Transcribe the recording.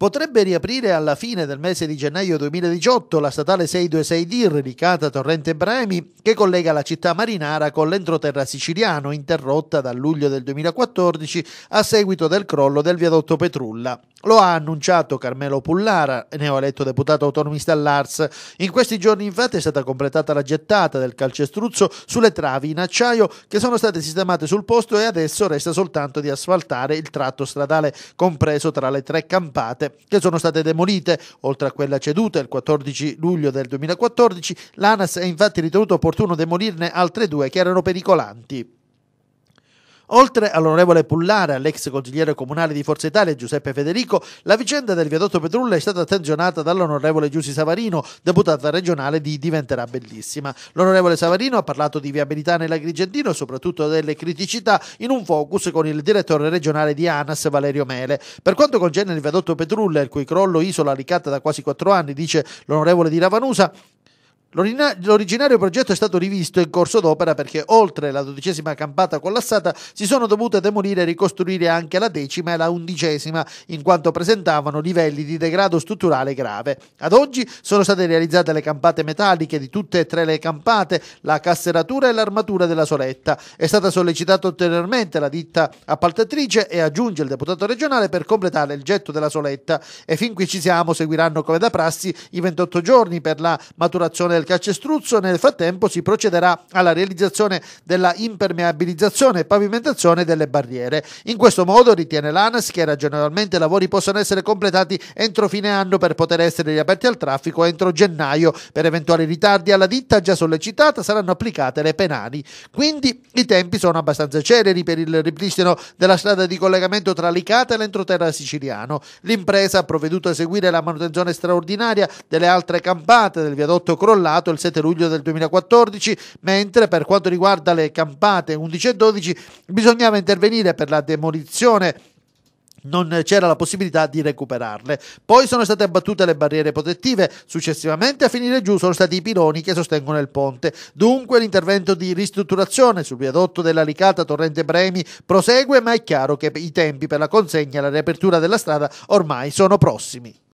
potrebbe riaprire alla fine del mese di gennaio 2018 la statale 626D dedicata a Torrente Bremi che collega la città marinara con l'entroterra siciliano interrotta dal luglio del 2014 a seguito del crollo del viadotto Petrulla. Lo ha annunciato Carmelo Pullara, neoeletto deputato autonomista all'Ars. In questi giorni infatti è stata completata la gettata del calcestruzzo sulle travi in acciaio che sono state sistemate sul posto e adesso resta soltanto di asfaltare il tratto stradale compreso tra le tre campate che sono state demolite, oltre a quella ceduta il 14 luglio del 2014, l'ANAS ha infatti ritenuto opportuno demolirne altre due che erano pericolanti. Oltre all'onorevole Pullare, all'ex consigliere comunale di Forza Italia Giuseppe Federico, la vicenda del viadotto Petrulla è stata attenzionata dall'onorevole Giussi Savarino, deputata regionale di Diventerà Bellissima. L'onorevole Savarino ha parlato di viabilità nell'Agrigentino e soprattutto delle criticità in un focus con il direttore regionale di ANAS Valerio Mele. Per quanto concerne il viadotto Petrulla, il cui crollo isola ricatta da quasi quattro anni, dice l'onorevole di Ravanusa, L'originario progetto è stato rivisto in corso d'opera perché oltre la dodicesima campata collassata si sono dovute demolire e ricostruire anche la decima e la undicesima in quanto presentavano livelli di degrado strutturale grave. Ad oggi sono state realizzate le campate metalliche di tutte e tre le campate, la casseratura e l'armatura della soletta. È stata sollecitata ulteriormente la ditta appaltatrice e aggiunge il deputato regionale per completare il getto della soletta e fin qui ci siamo, seguiranno come da prassi i 28 giorni per la maturazione del calcestruzzo, nel frattempo si procederà alla realizzazione della impermeabilizzazione e pavimentazione delle barriere. In questo modo, ritiene l'ANAS che ragionevolmente i lavori possono essere completati entro fine anno per poter essere riaperti al traffico entro gennaio. Per eventuali ritardi alla ditta già sollecitata saranno applicate le penali. Quindi i tempi sono abbastanza celeri per il ripristino della strada di collegamento tra Licata e l'entroterra siciliano. L'impresa ha provveduto a seguire la manutenzione straordinaria delle altre campate del viadotto crollato segnalato il 7 luglio del 2014, mentre per quanto riguarda le campate 11 e 12 bisognava intervenire per la demolizione non c'era la possibilità di recuperarle. Poi sono state abbattute le barriere protettive, successivamente a finire giù sono stati i piloni che sostengono il ponte. Dunque l'intervento di ristrutturazione sul viadotto della Licata Torrente Bremi prosegue, ma è chiaro che i tempi per la consegna e la riapertura della strada ormai sono prossimi.